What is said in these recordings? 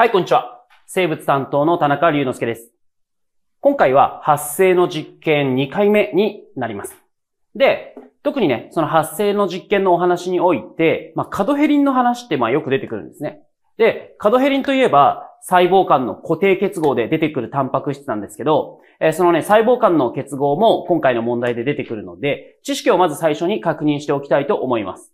はい、こんにちは。生物担当の田中隆之介です。今回は発生の実験2回目になります。で、特にね、その発生の実験のお話において、まあ、カドヘリンの話ってまあよく出てくるんですね。で、カドヘリンといえば、細胞間の固定結合で出てくるタンパク質なんですけど、えそのね、細胞間の結合も今回の問題で出てくるので、知識をまず最初に確認しておきたいと思います。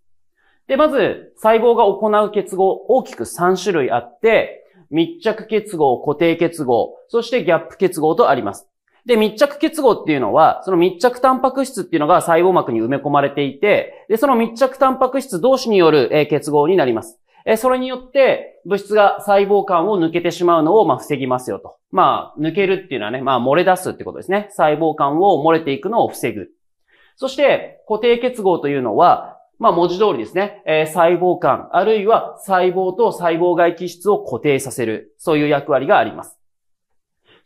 で、まず、細胞が行う結合、大きく3種類あって、密着結合、固定結合、そしてギャップ結合とあります。で、密着結合っていうのは、その密着タンパク質っていうのが細胞膜に埋め込まれていて、で、その密着タンパク質同士による、え結合になります。え、それによって、物質が細胞間を抜けてしまうのを、まあ、防ぎますよと。まあ、抜けるっていうのはね、まあ、漏れ出すってことですね。細胞間を漏れていくのを防ぐ。そして、固定結合というのは、まあ文字通りですね、えー、細胞間、あるいは細胞と細胞外気質を固定させる、そういう役割があります。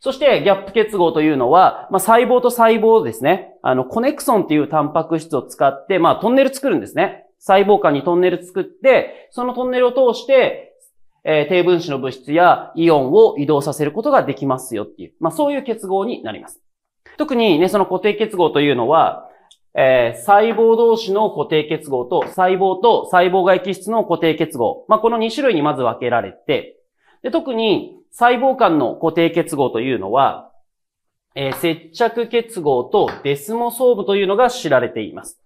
そして、ギャップ結合というのは、まあ、細胞と細胞ですね。あの、コネクソンというタンパク質を使って、まあ、トンネル作るんですね。細胞間にトンネル作って、そのトンネルを通して、えー、低分子の物質やイオンを移動させることができますよっていう、まあ、そういう結合になります。特にね、その固定結合というのは、えー、細胞同士の固定結合と細胞と細胞外基質の固定結合。まあ、この2種類にまず分けられて、で、特に細胞間の固定結合というのは、えー、接着結合とデスモソームというのが知られています。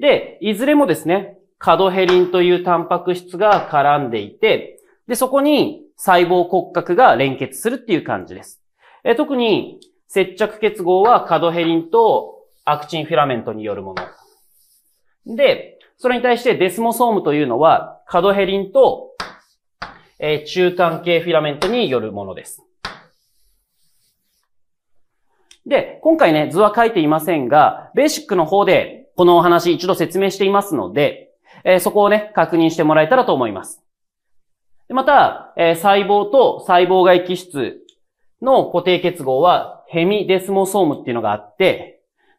で、いずれもですね、カドヘリンというタンパク質が絡んでいて、で、そこに細胞骨格が連結するっていう感じです。えー、特に接着結合はカドヘリンとアクチンフィラメントによるもの。で、それに対してデスモソームというのは、カドヘリンと、えー、中間系フィラメントによるものです。で、今回ね、図は書いていませんが、ベーシックの方でこのお話一度説明していますので、えー、そこをね、確認してもらえたらと思います。でまた、えー、細胞と細胞外基質の固定結合はヘミデスモソームっていうのがあって、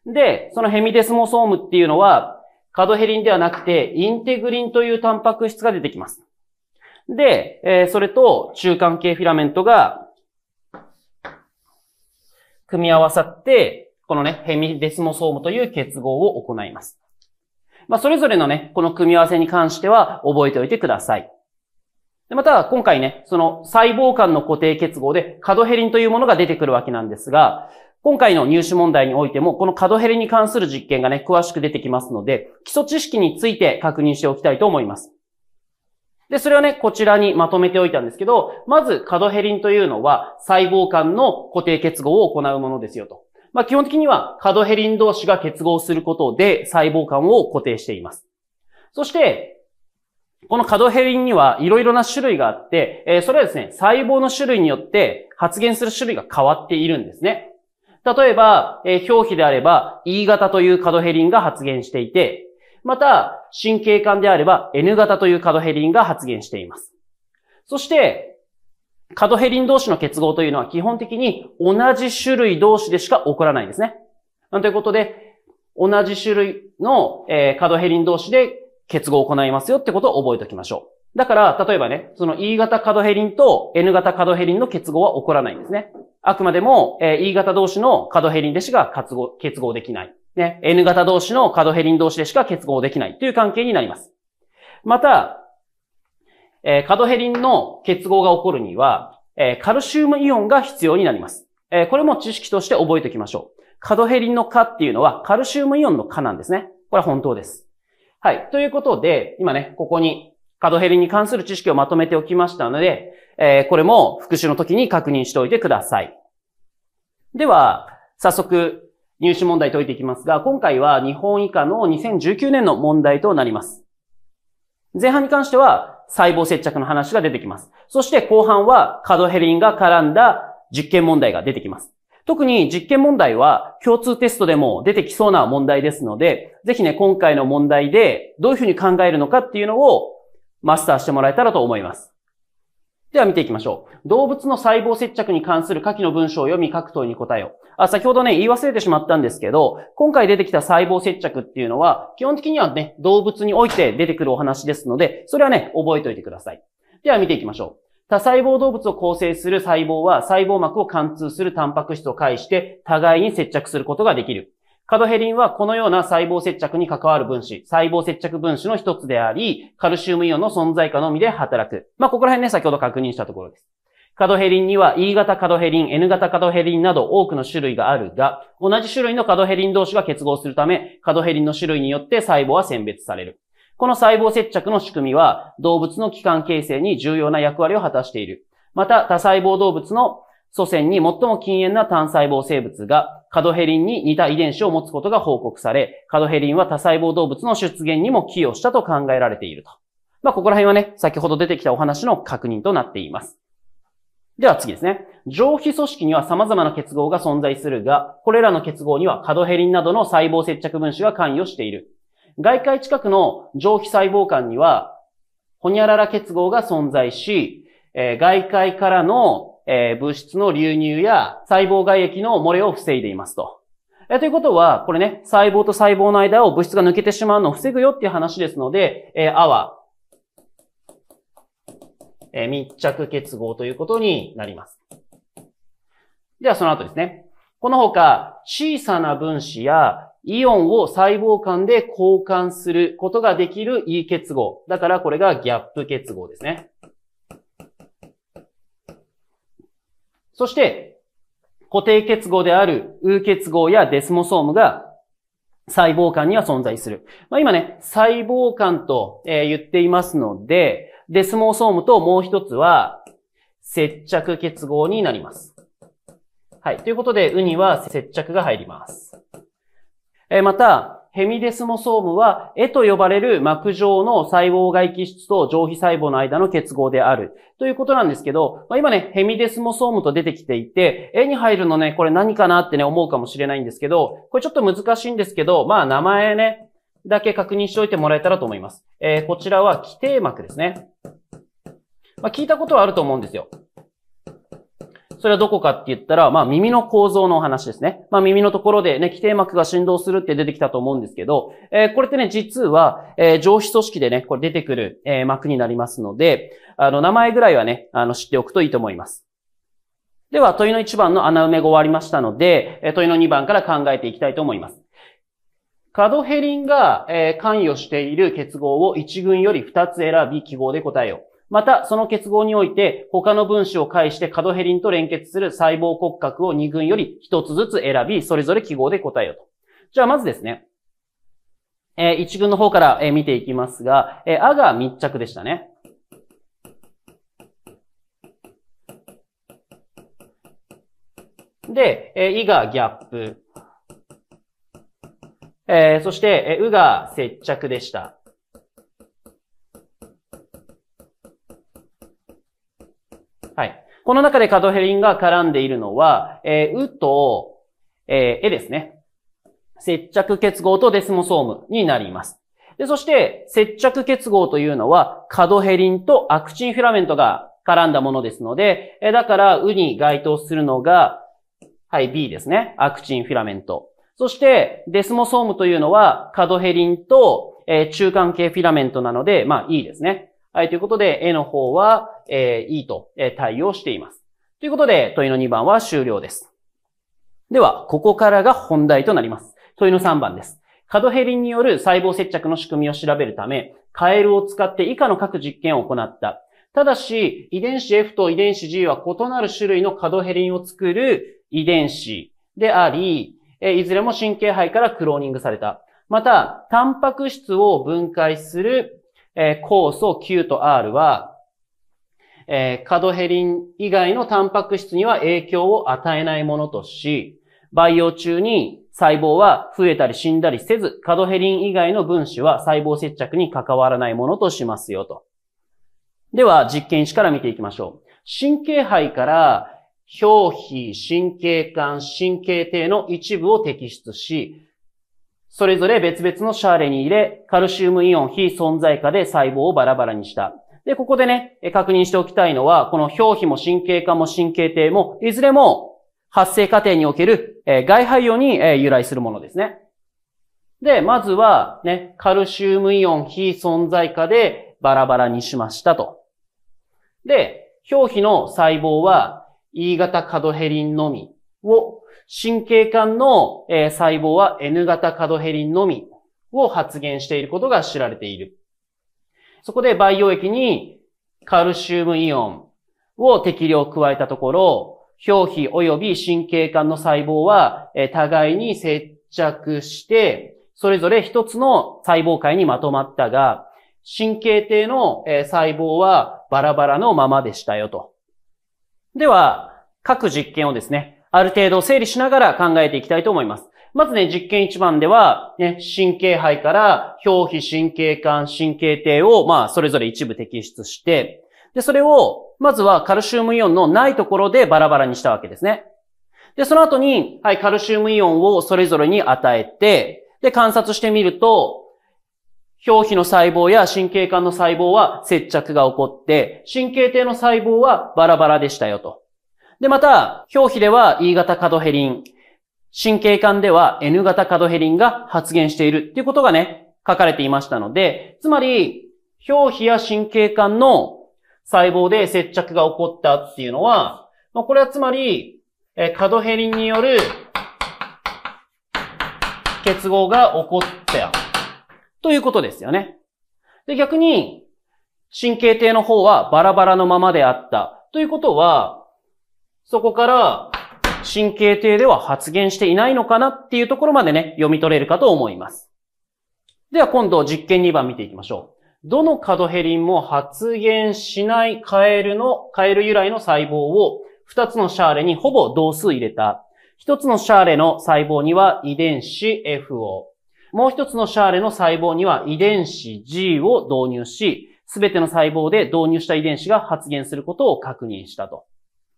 で、そのヘミデスモソームっていうのは、カドヘリンではなくて、インテグリンというタンパク質が出てきます。で、えそれと中間系フィラメントが組み合わさって、このね、ヘミデスモソームという結合を行います。まあ、それぞれのね、この組み合わせに関しては覚えておいてください。でまた、今回ね、その細胞間の固定結合でカドヘリンというものが出てくるわけなんですが、今回の入試問題においても、この角減りに関する実験がね、詳しく出てきますので、基礎知識について確認しておきたいと思います。で、それをね、こちらにまとめておいたんですけど、まず、カドヘリンというのは、細胞間の固定結合を行うものですよと。まあ、基本的には、カドヘリン同士が結合することで、細胞間を固定しています。そして、このカドヘリンには、いろいろな種類があって、えー、それはですね、細胞の種類によって、発現する種類が変わっているんですね。例えば、えー、表皮であれば E 型というカドヘリンが発現していて、また、神経管であれば N 型というカドヘリンが発現しています。そして、カドヘリン同士の結合というのは基本的に同じ種類同士でしか起こらないんですね。なんということで、同じ種類の、えー、カドヘリン同士で結合を行いますよってことを覚えておきましょう。だから、例えばね、その E 型カドヘリンと N 型カドヘリンの結合は起こらないんですね。あくまでも、え E 型同士のカドヘリンでしか結合結合できない。ね、N 型同士のカドヘリン同士でしか結合できないという関係になります。また、えカドヘリンの結合が起こるには、えカルシウムイオンが必要になります。えこれも知識として覚えておきましょう。カドヘリンの化っていうのはカルシウムイオンの化なんですね。これは本当です。はい。ということで、今ね、ここに角リンに関する知識をまとめておきましたので、えー、これも復習の時に確認しておいてください。では、早速、入試問題解いていきますが、今回は日本以下の2019年の問題となります。前半に関しては、細胞接着の話が出てきます。そして後半は、カドヘリンが絡んだ実験問題が出てきます。特に実験問題は共通テストでも出てきそうな問題ですので、ぜひね、今回の問題でどういうふうに考えるのかっていうのをマスターしてもらえたらと思います。では見ていきましょう。動物の細胞接着に関する下記の文章を読み各問に答えよう。あ、先ほどね、言い忘れてしまったんですけど、今回出てきた細胞接着っていうのは、基本的にはね、動物において出てくるお話ですので、それはね、覚えておいてください。では見ていきましょう。多細胞動物を構成する細胞は細胞膜を貫通するタンパク質を介して互いに接着することができる。カドヘリンはこのような細胞接着に関わる分子、細胞接着分子の一つであり、カルシウムイオンの存在化のみで働く。まあ、ここら辺ね、先ほど確認したところです。カドヘリンには E 型カドヘリン、N 型カドヘリンなど多くの種類があるが、同じ種類のカドヘリン同士が結合するため、カドヘリンの種類によって細胞は選別される。この細胞接着の仕組みは、動物の器官形成に重要な役割を果たしている。また、多細胞動物の祖先に最も禁煙な単細胞生物がカドヘリンに似た遺伝子を持つことが報告され、カドヘリンは多細胞動物の出現にも寄与したと考えられていると。まあ、ここら辺はね、先ほど出てきたお話の確認となっています。では次ですね。上皮組織には様々な結合が存在するが、これらの結合にはカドヘリンなどの細胞接着分子が関与している。外界近くの上皮細胞間には、ホニャララ結合が存在し、えー、外界からのえー、物質の流入や細胞外液の漏れを防いでいますと。えということは、これね、細胞と細胞の間を物質が抜けてしまうのを防ぐよっていう話ですので、えー、あは、えー、密着結合ということになります。では、その後ですね。この他、小さな分子やイオンを細胞間で交換することができる E 結合。だからこれがギャップ結合ですね。そして、固定結合である、ウー結合やデスモソームが細胞間には存在する。まあ、今ね、細胞間と、え言っていますので、デスモソームともう一つは接着結合になります。はい。ということで、ウには接着が入ります。えまた、ヘミデスモソームは、絵と呼ばれる膜状の細胞外気質と上皮細胞の間の結合である。ということなんですけど、まあ、今ね、ヘミデスモソームと出てきていて、絵に入るのね、これ何かなってね、思うかもしれないんですけど、これちょっと難しいんですけど、まあ、名前ね、だけ確認しておいてもらえたらと思います。えー、こちらは、規定膜ですね。まあ、聞いたことはあると思うんですよ。それはどこかって言ったら、まあ耳の構造のお話ですね。まあ耳のところでね、規定膜が振動するって出てきたと思うんですけど、えー、これってね、実は、えー、上皮組織でね、これ出てくる、えー、膜になりますので、あの、名前ぐらいはね、あの、知っておくといいと思います。では、問いの1番の穴埋めが終わりましたので、え問いの2番から考えていきたいと思います。カドヘリンが、え関与している結合を1群より2つ選び記号で答えよう。また、その結合において、他の分子を介してカドヘリンと連結する細胞骨格を2群より1つずつ選び、それぞれ記号で答えようと。じゃあ、まずですね。えー、1群の方から、え見ていきますが、えー、あが密着でしたね。で、えー、いがギャップ。えー、そして、えー、うが接着でした。はい。この中でカドヘリンが絡んでいるのは、えー、うと、えー、えですね。接着結合とデスモソームになります。で、そして、接着結合というのは、カドヘリンとアクチンフィラメントが絡んだものですので、えだから、うに該当するのが、はい、B ですね。アクチンフィラメント。そして、デスモソームというのは、カドヘリンと、え中間系フィラメントなので、まあ、E ですね。はい、ということで、A の方は、えー、いいと、え対応しています。ということで、問いの2番は終了です。では、ここからが本題となります。問いの3番です。カドヘリンによる細胞接着の仕組みを調べるため、カエルを使って以下の各実験を行った。ただし、遺伝子 F と遺伝子 G は異なる種類のカドヘリンを作る遺伝子であり、えいずれも神経肺からクローニングされた。また、タンパク質を分解するえー、酵素 Q と R は、えー、カドヘリン以外のタンパク質には影響を与えないものとし、培養中に細胞は増えたり死んだりせず、カドヘリン以外の分子は細胞接着に関わらないものとしますよと。では、実験値から見ていきましょう。神経肺から表皮、神経管、神経底の一部を摘出し、それぞれ別々のシャーレに入れ、カルシウムイオン非存在化で細胞をバラバラにした。で、ここでね、確認しておきたいのは、この表皮も神経化も神経体も、いずれも発生過程における、え外排用に、え由来するものですね。で、まずは、ね、カルシウムイオン非存在化でバラバラにしましたと。で、表皮の細胞は E 型カドヘリンのみを神経管の、え細胞は N 型カドヘリンのみを発現していることが知られている。そこで培養液にカルシウムイオンを適量加えたところ、表皮及び神経管の細胞は、え互いに接着して、それぞれ一つの細胞界にまとまったが、神経系の、え細胞はバラバラのままでしたよと。では、各実験をですね、ある程度整理しながら考えていきたいと思います。まずね、実験1番では、ね、神経肺から表皮神経管神経底を、まあ、それぞれ一部摘出して、で、それを、まずはカルシウムイオンのないところでバラバラにしたわけですね。で、その後に、はい、カルシウムイオンをそれぞれに与えて、で、観察してみると、表皮の細胞や神経管の細胞は接着が起こって、神経底の細胞はバラバラでしたよと。で、また、表皮では E 型カドヘリン、神経管では N 型カドヘリンが発現しているっていうことがね、書かれていましたので、つまり、表皮や神経管の細胞で接着が起こったっていうのは、これはつまり、カドヘリンによる結合が起こったということですよね。で、逆に、神経系の方はバラバラのままであった。ということは、そこから、神経体では発現していないのかなっていうところまでね、読み取れるかと思います。では今度実験2番見ていきましょう。どのカドヘリンも発言しないカエルの、カエル由来の細胞を2つのシャーレにほぼ同数入れた。1つのシャーレの細胞には遺伝子 F を、もう1つのシャーレの細胞には遺伝子 G を導入し、すべての細胞で導入した遺伝子が発現することを確認したと。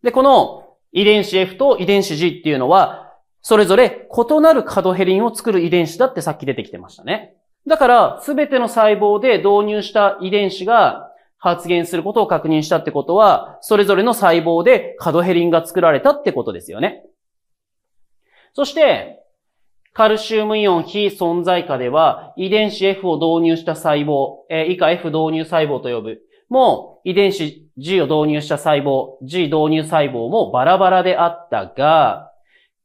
で、この遺伝子 F と遺伝子 G っていうのは、それぞれ異なるカドヘリンを作る遺伝子だってさっき出てきてましたね。だから、すべての細胞で導入した遺伝子が発現することを確認したってことは、それぞれの細胞でカドヘリンが作られたってことですよね。そして、カルシウムイオン非存在化では、遺伝子 F を導入した細胞、え以下 F 導入細胞と呼ぶ、もう遺伝子 G を導入した細胞、G 導入細胞もバラバラであったが、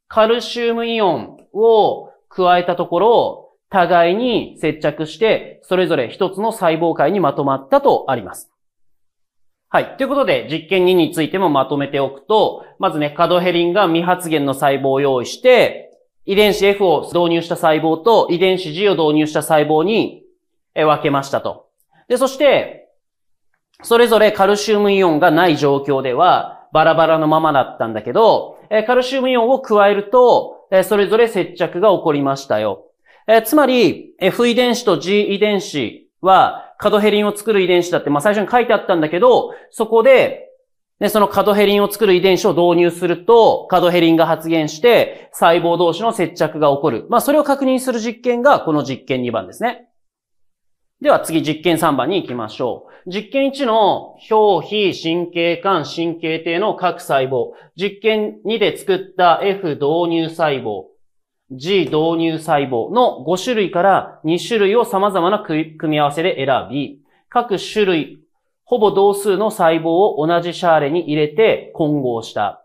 カルシウムイオンを加えたところ、互いに接着して、それぞれ一つの細胞界にまとまったとあります。はい。ということで、実験2についてもまとめておくと、まずね、カドヘリンが未発現の細胞を用意して、遺伝子 F を導入した細胞と遺伝子 G を導入した細胞に分けましたと。で、そして、それぞれカルシウムイオンがない状況では、バラバラのままだったんだけど、カルシウムイオンを加えると、それぞれ接着が起こりましたよ。つまり、F 遺伝子と G 遺伝子は、カドヘリンを作る遺伝子だって、まあ、最初に書いてあったんだけど、そこで、で、そのカドヘリンを作る遺伝子を導入すると、カドヘリンが発現して、細胞同士の接着が起こる。まあ、それを確認する実験が、この実験2番ですね。では次、実験3番に行きましょう。実験1の表皮神経管神経系の各細胞。実験2で作った F 導入細胞、G 導入細胞の5種類から2種類を様々な組み合わせで選び、各種類、ほぼ同数の細胞を同じシャーレに入れて混合した。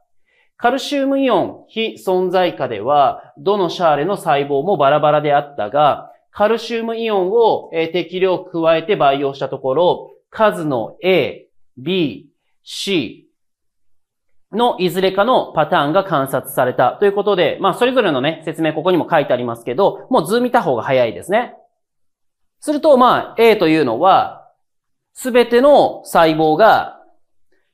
カルシウムイオン非存在下では、どのシャーレの細胞もバラバラであったが、カルシウムイオンを適量加えて培養したところ、数の A、B、C のいずれかのパターンが観察されたということで、まあそれぞれのね、説明ここにも書いてありますけど、もう図見た方が早いですね。すると、まあ A というのは、すべての細胞が、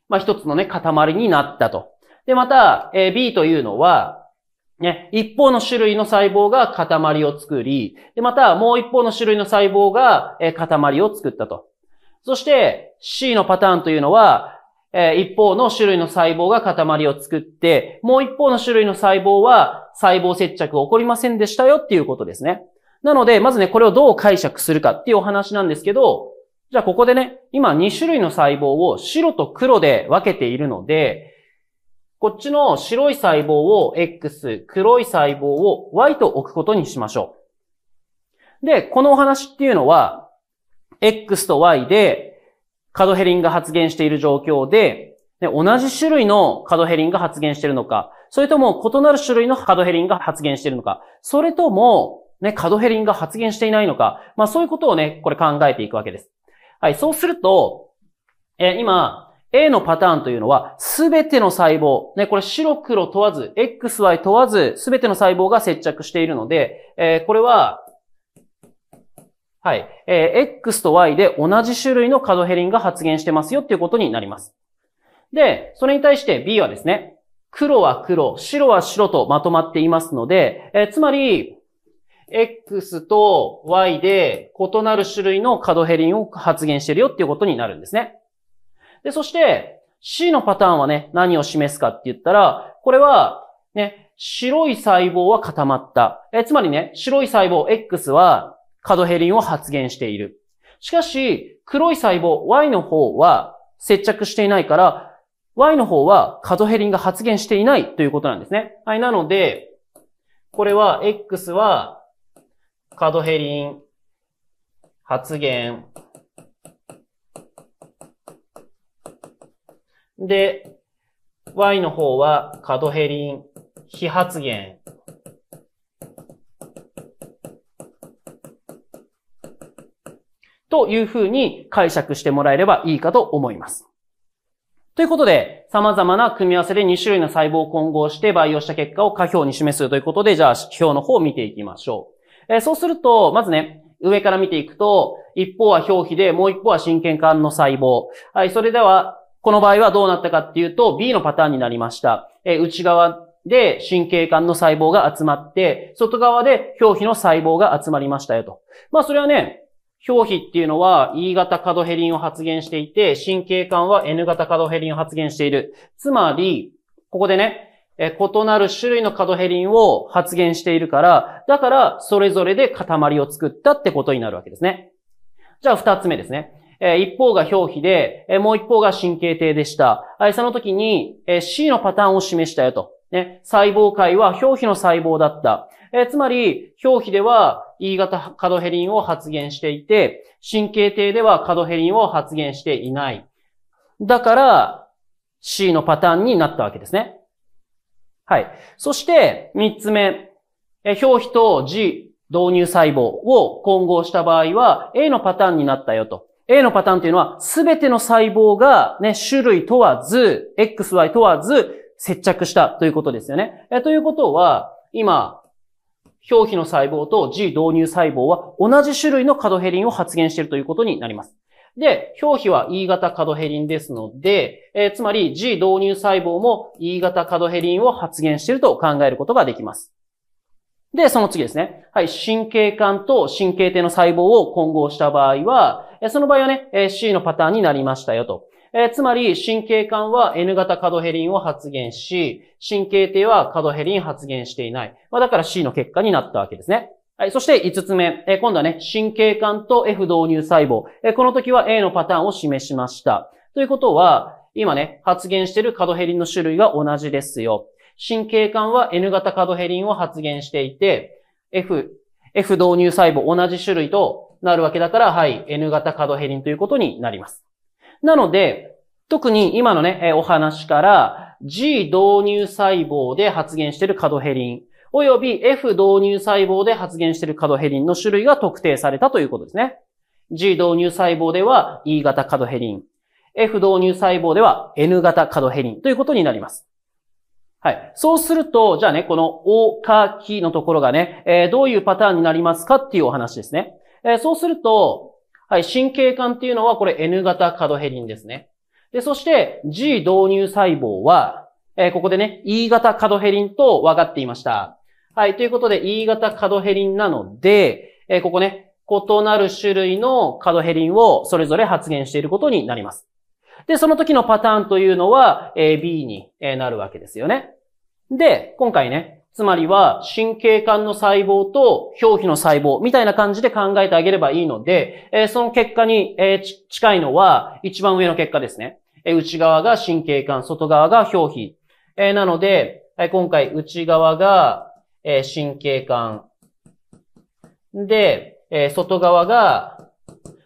まあ一つのね、塊になったと。で、また、え B というのは、ね、一方の種類の細胞が塊を作り、で、またもう一方の種類の細胞が、え塊を作ったと。そして C のパターンというのは、え一方の種類の細胞が塊を作って、もう一方の種類の細胞は細胞接着起こりませんでしたよっていうことですね。なので、まずね、これをどう解釈するかっていうお話なんですけど、じゃあここでね、今2種類の細胞を白と黒で分けているので、こっちの白い細胞を X、黒い細胞を Y と置くことにしましょう。で、このお話っていうのは、X と Y で、カドヘリンが発現している状況で、同じ種類のカドヘリンが発現しているのか、それとも異なる種類のカドヘリンが発現しているのか、それとも、ね、カドヘリンが発現していないのか、まあそういうことをね、これ考えていくわけです。はい、そうすると、え今、A のパターンというのは、すべての細胞、ね、これ白黒問わず、XY 問わず、すべての細胞が接着しているので、えー、これははい。えー、X と Y で同じ種類のカドヘリンが発現してますよっていうことになります。で、それに対して B はですね、黒は黒、白は白とまとまっていますので、えー、つまり、X と Y で異なる種類のカドヘリンを発現してるよっていうことになるんですね。で、そして C のパターンはね、何を示すかって言ったら、これは、ね、白い細胞は固まった。えつまりね、白い細胞 X はカドヘリンを発現している。しかし、黒い細胞 Y の方は接着していないから、Y の方はカドヘリンが発現していないということなんですね。はい、なので、これは X はカドヘリン発現で、Y の方はカドヘリン非発現というふうに解釈してもらえればいいかと思います。ということで、様々な組み合わせで2種類の細胞を混合して培養した結果を下表に示すということで、じゃあ表の方を見ていきましょう。えー、そうすると、まずね、上から見ていくと、一方は表皮で、もう一方は神経管の細胞。はい、それでは、この場合はどうなったかっていうと、B のパターンになりました。えー、内側で神経管の細胞が集まって、外側で表皮の細胞が集まりましたよと。まあそれはね、表皮っていうのは E 型カドヘリンを発現していて、神経管は N 型カドヘリンを発現している。つまり、ここでね、え、異なる種類のカドヘリンを発現しているから、だからそれぞれで塊を作ったってことになるわけですね。じゃあ二つ目ですね。え一方が表皮で、えもう一方が神経体でした。い、その時に、え C のパターンを示したよと。ね、細胞界は表皮の細胞だった。えー、つまり、表皮では E 型カドヘリンを発現していて、神経系ではカドヘリンを発現していない。だから、C のパターンになったわけですね。はい。そして、三つ目。えー、表皮と G 導入細胞を混合した場合は、A のパターンになったよと。A のパターンというのは、すべての細胞が、ね、種類問わず、XY 問わず、接着したということですよね。えということは、今、表皮の細胞と G 導入細胞は同じ種類のカドヘリンを発現しているということになります。で、表皮は E 型カドヘリンですので、えー、つまり G 導入細胞も E 型カドヘリンを発現していると考えることができます。で、その次ですね。はい、神経管と神経系の細胞を混合した場合は、その場合はね、C のパターンになりましたよと。えー、つまり、神経管は N 型カドヘリンを発現し、神経系はカドヘリン発現していない。まあ、だから C の結果になったわけですね。はい。そして5つ目。え今度はね、神経管と F 導入細胞。えこの時は A のパターンを示しました。ということは、今ね、発現しているカドヘリンの種類が同じですよ。神経管は N 型カドヘリンを発現していて、F、F 導入細胞同じ種類となるわけだから、はい、N 型カドヘリンということになります。なので、特に今のね、お話から G 導入細胞で発現しているカドヘリン、および F 導入細胞で発現しているカドヘリンの種類が特定されたということですね。G 導入細胞では E 型カドヘリン、F 導入細胞では N 型カドヘリンということになります。はい。そうすると、じゃあね、この O かきのところがね、えー、どういうパターンになりますかっていうお話ですね。えー、そうすると、はい、神経管っていうのはこれ N 型カドヘリンですね。で、そして G 導入細胞は、えー、ここでね、E 型カドヘリンと分かっていました。はい、ということで E 型カドヘリンなので、えー、ここね、異なる種類のカドヘリンをそれぞれ発現していることになります。で、その時のパターンというのは、え B になるわけですよね。で、今回ね、つまりは神経管の細胞と表皮の細胞みたいな感じで考えてあげればいいので、えー、その結果に、えー、近いのは一番上の結果ですね。えー、内側が神経管、外側が表皮。えー、なので、えー、今回内側が、えー、神経管。で、えー、外側が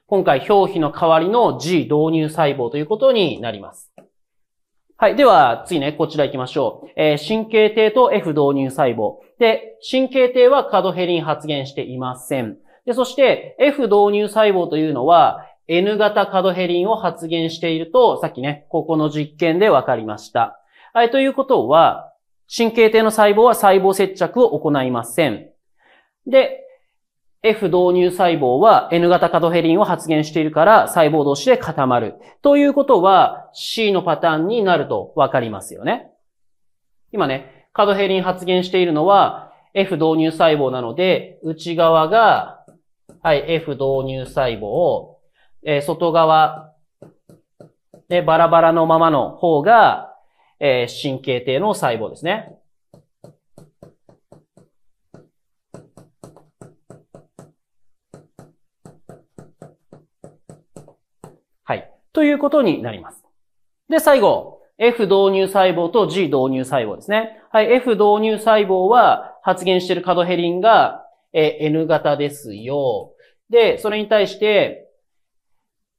今回表皮の代わりの G 導入細胞ということになります。はい。では、次ね、こちら行きましょう。えー、神経堤と F 導入細胞。で、神経堤はカドヘリン発現していません。で、そして F 導入細胞というのは N 型カドヘリンを発現していると、さっきね、ここの実験で分かりました。はい、ということは、神経堤の細胞は細胞接着を行いません。で、F 導入細胞は N 型カドヘリンを発現しているから細胞同士で固まる。ということは C のパターンになるとわかりますよね。今ね、カドヘリン発現しているのは F 導入細胞なので、内側が、はい、F 導入細胞、えー、外側、で、バラバラのままの方が、えー、神経系の細胞ですね。ということになります。で、最後、F 導入細胞と G 導入細胞ですね。はい、F 導入細胞は発現しているカドヘリンが、え N 型ですよ。で、それに対して、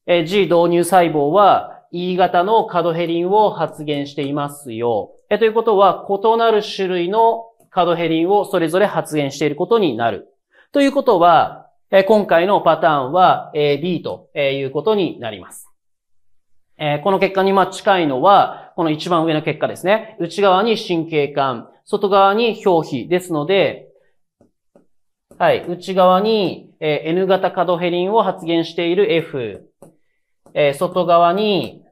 え G 導入細胞は E 型のカドヘリンを発現していますよ。えということは、異なる種類のカドヘリンをそれぞれ発現していることになる。ということは、今回のパターンは B ということになります。えー、この結果にま近いのは、この一番上の結果ですね。内側に神経管、外側に表皮ですので、はい、内側に、え N 型カドヘリンを発現している F、え外側に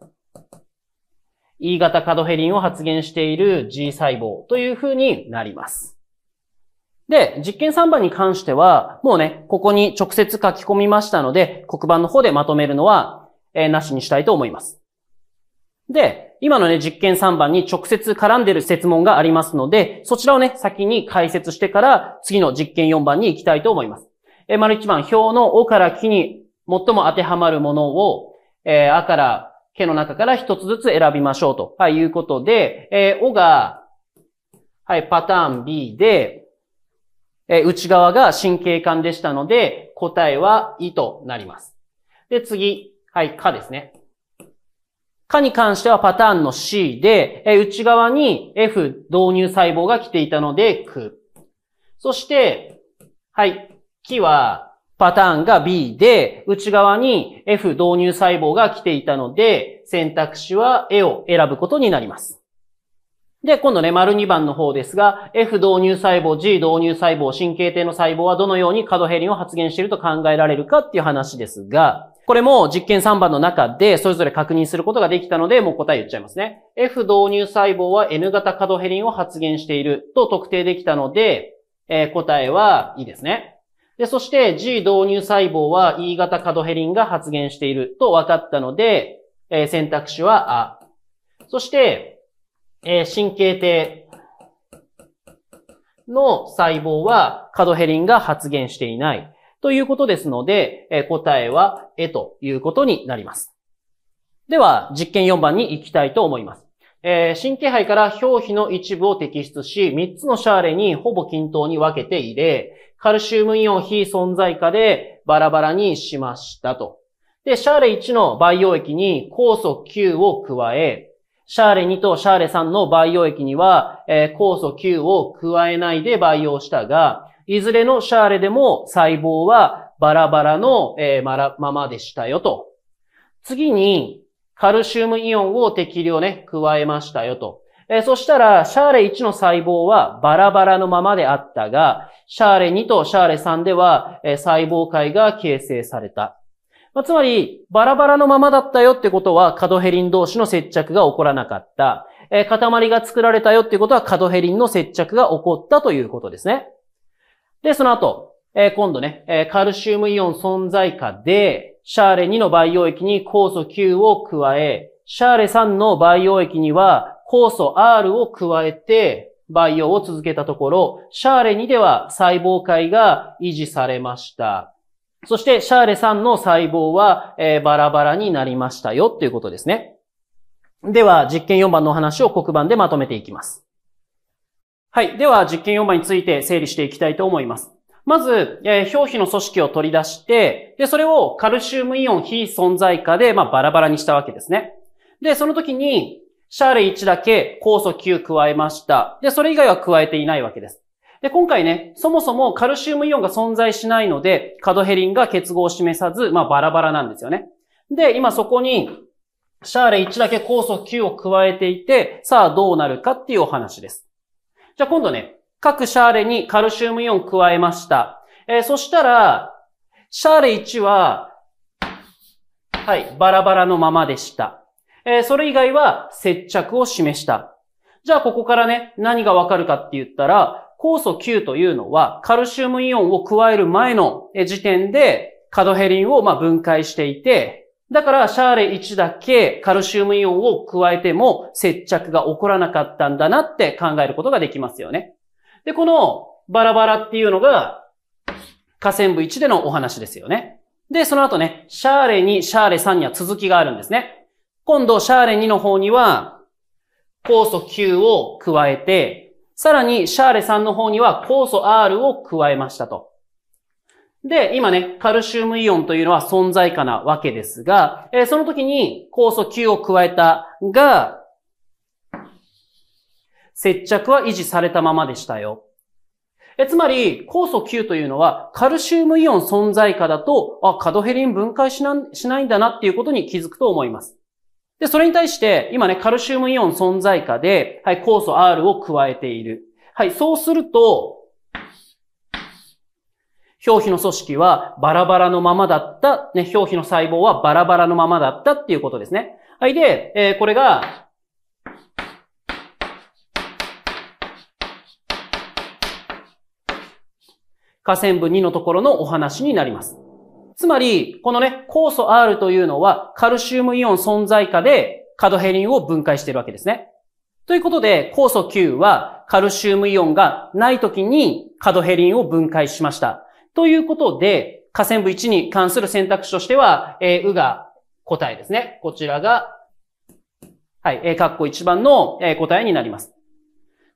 E 型カドヘリンを発現している G 細胞という風になります。で、実験3番に関しては、もうね、ここに直接書き込みましたので、黒板の方でまとめるのは、えー、なしにしたいと思います。で、今のね、実験3番に直接絡んでる説問がありますので、そちらをね、先に解説してから、次の実験4番に行きたいと思います。え丸1番、表の尾から木に最も当てはまるものを、えー、あから毛の中から一つずつ選びましょうと、はい、いうことで、えー、おが、はい、パターン B で、えー、内側が神経管でしたので、答えは、いとなります。で、次、はい、かですね。かに関してはパターンの C で、内側に F 導入細胞が来ていたので、く。そして、はい、木はパターンが B で、内側に F 導入細胞が来ていたので、選択肢は A を選ぶことになります。で、今度ね、丸2番の方ですが、F 導入細胞、G 導入細胞、神経系の細胞はどのようにカドヘリンを発現していると考えられるかっていう話ですが、これも実験3番の中でそれぞれ確認することができたので、もう答え言っちゃいますね。F 導入細胞は N 型カドヘリンを発現していると特定できたので、えー、答えはいいですね。で、そして G 導入細胞は E 型カドヘリンが発現していると分かったので、えー、選択肢はあ。そして、えー、神経系の細胞はカドヘリンが発現していない。ということですので、え答えは、えということになります。では、実験4番に行きたいと思います。えー、神経肺から表皮の一部を摘出し、3つのシャーレにほぼ均等に分けて入れ、カルシウムイオン非存在化でバラバラにしましたと。で、シャーレ1の培養液に酵素9を加え、シャーレ2とシャーレ3の培養液には、えー、酵素9を加えないで培養したが、いずれのシャーレでも細胞はバラバラの、えまままでしたよと。次に、カルシウムイオンを適量ね、加えましたよと。えそしたら、シャーレ1の細胞はバラバラのままであったが、シャーレ2とシャーレ3では、え細胞界が形成された。まつまり、バラバラのままだったよってことは、カドヘリン同士の接着が起こらなかった。え塊が作られたよってことは、カドヘリンの接着が起こったということですね。で、その後、えー、今度ね、えー、カルシウムイオン存在下で、シャーレ2の培養液に酵素 Q を加え、シャーレ3の培養液には酵素 R を加えて培養を続けたところ、シャーレ2では細胞界が維持されました。そして、シャーレ3の細胞は、えー、バラバラになりましたよっていうことですね。では、実験4番のお話を黒板でまとめていきます。はい。では、実験4番について整理していきたいと思います。まず、えー、表皮の組織を取り出して、で、それをカルシウムイオン非存在化で、まあ、バラバラにしたわけですね。で、その時に、シャーレ1だけ酵素9加えました。で、それ以外は加えていないわけです。で、今回ね、そもそもカルシウムイオンが存在しないので、カドヘリンが結合を示さず、まあ、バラバラなんですよね。で、今そこに、シャーレ1だけ酵素9を加えていて、さあどうなるかっていうお話です。じゃあ今度ね、各シャーレにカルシウムイオン加えました。えー、そしたら、シャーレ1は、はい、バラバラのままでした。えー、それ以外は接着を示した。じゃあここからね、何がわかるかって言ったら、酵素9というのはカルシウムイオンを加える前の時点でカドヘリンをま分解していて、だから、シャーレ1だけカルシウムイオンを加えても接着が起こらなかったんだなって考えることができますよね。で、このバラバラっていうのが、河川部1でのお話ですよね。で、その後ね、シャーレ2、シャーレ3には続きがあるんですね。今度、シャーレ2の方には、酵素 Q を加えて、さらに、シャーレ3の方には酵素 R を加えましたと。で、今ね、カルシウムイオンというのは存在かなわけですが、えー、その時に酵素 Q を加えたが、接着は維持されたままでしたよ。えつまり、酵素 Q というのは、カルシウムイオン存在化だと、あ、カドヘリン分解しなしないんだなっていうことに気づくと思います。で、それに対して、今ね、カルシウムイオン存在化で、はい、酵素 R を加えている。はい、そうすると、表皮の組織はバラバラのままだった、ね、表皮の細胞はバラバラのままだったっていうことですね。はい、で、えー、これが、下線部2のところのお話になります。つまり、このね、酵素 R というのはカルシウムイオン存在下でカドヘリンを分解しているわけですね。ということで、酵素 Q はカルシウムイオンがない時にカドヘリンを分解しました。ということで、河川部1に関する選択肢としては、えー、うが答えですね。こちらが、はい、えー、括弧1番の、えー、答えになります。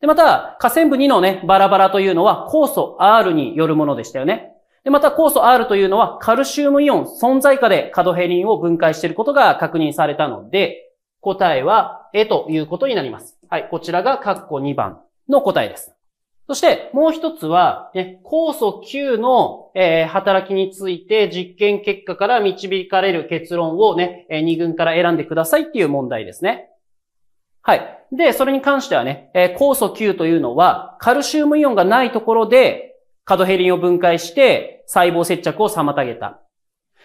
で、また、河川部2のね、バラバラというのは、酵素 R によるものでしたよね。で、また、酵素 R というのは、カルシウムイオン存在下でカドヘリンを分解していることが確認されたので、答えは、えということになります。はい、こちらが括弧2番の答えです。そしてもう一つは、ね、酵素 Q の、えー、働きについて実験結果から導かれる結論をね、えー、2軍から選んでくださいっていう問題ですね。はい。で、それに関してはね、えー、酵素 Q というのはカルシウムイオンがないところでカドヘリンを分解して細胞接着を妨げた。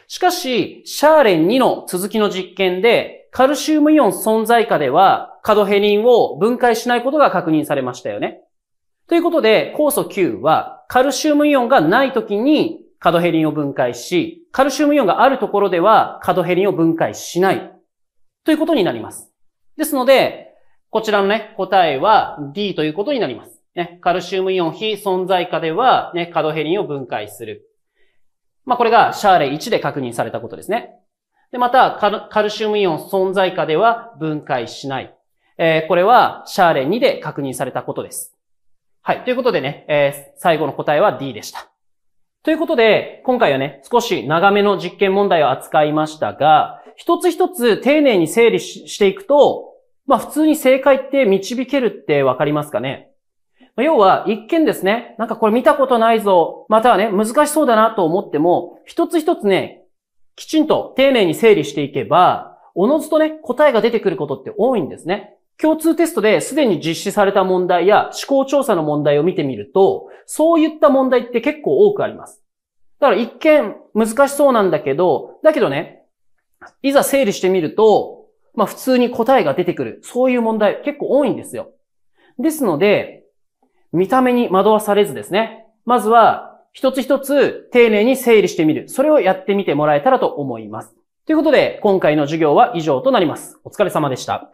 しかし、シャーレン2の続きの実験で、カルシウムイオン存在下では、カドヘリンを分解しないことが確認されましたよね。ということで、酵素 Q はカルシウムイオンがない時にカドヘリンを分解し、カルシウムイオンがあるところではカドヘリンを分解しないということになります。ですので、こちらのね、答えは D ということになります。ね、カルシウムイオン非存在化では、ね、カドヘリンを分解する。まあ、これがシャーレ1で確認されたことですね。で、またカル、カルシウムイオン存在化では分解しない。えー、これはシャーレ2で確認されたことです。はい。ということでね、えー、最後の答えは D でした。ということで、今回はね、少し長めの実験問題を扱いましたが、一つ一つ丁寧に整理していくと、まあ普通に正解って導けるってわかりますかね要は、一見ですね、なんかこれ見たことないぞ、またはね、難しそうだなと思っても、一つ一つね、きちんと丁寧に整理していけば、おのずとね、答えが出てくることって多いんですね。共通テストですでに実施された問題や思考調査の問題を見てみると、そういった問題って結構多くあります。だから一見難しそうなんだけど、だけどね、いざ整理してみると、まあ普通に答えが出てくる。そういう問題結構多いんですよ。ですので、見た目に惑わされずですね。まずは、一つ一つ丁寧に整理してみる。それをやってみてもらえたらと思います。ということで、今回の授業は以上となります。お疲れ様でした。